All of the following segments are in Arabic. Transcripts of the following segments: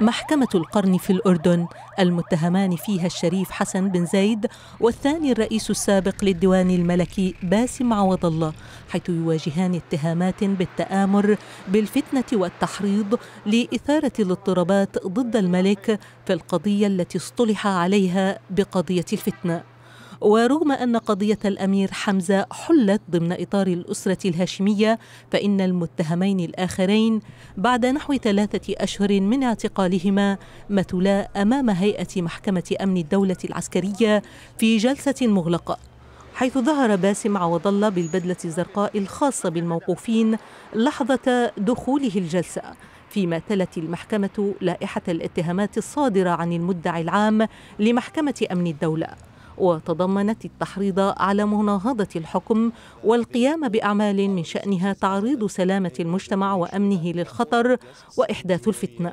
محكمة القرن في الأردن المتهمان فيها الشريف حسن بن زايد والثاني الرئيس السابق للديوان الملكي باسم عوض الله حيث يواجهان اتهامات بالتآمر بالفتنة والتحريض لإثارة الاضطرابات ضد الملك في القضية التي اصطلح عليها بقضية الفتنة ورغم أن قضية الأمير حمزة حلت ضمن إطار الأسرة الهاشمية فإن المتهمين الآخرين بعد نحو ثلاثة أشهر من اعتقالهما متلا أمام هيئة محكمة أمن الدولة العسكرية في جلسة مغلقة حيث ظهر باسم عوض الله بالبدلة الزرقاء الخاصة بالموقوفين لحظة دخوله الجلسة فيما تلت المحكمة لائحة الاتهامات الصادرة عن المدعي العام لمحكمة أمن الدولة وتضمنت التحريض على مناهضة الحكم والقيام بأعمال من شأنها تعريض سلامة المجتمع وأمنه للخطر وإحداث الفتنة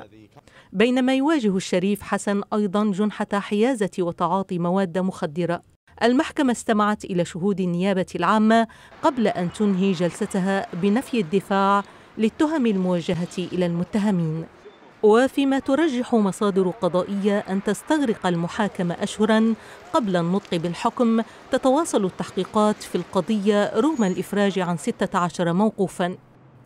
بينما يواجه الشريف حسن أيضا جنحة حيازة وتعاطي مواد مخدرة المحكمة استمعت إلى شهود النيابة العامة قبل أن تنهي جلستها بنفي الدفاع للتهم الموجهة إلى المتهمين وفيما ترجح مصادر قضائية أن تستغرق المحاكمة أشهرا قبل النطق بالحكم تتواصل التحقيقات في القضية رغم الإفراج عن 16 موقوفا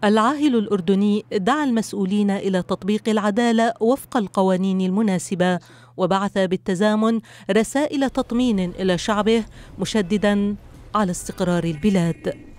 العاهل الأردني دعا المسؤولين إلى تطبيق العدالة وفق القوانين المناسبة وبعث بالتزامن رسائل تطمين إلى شعبه مشددا على استقرار البلاد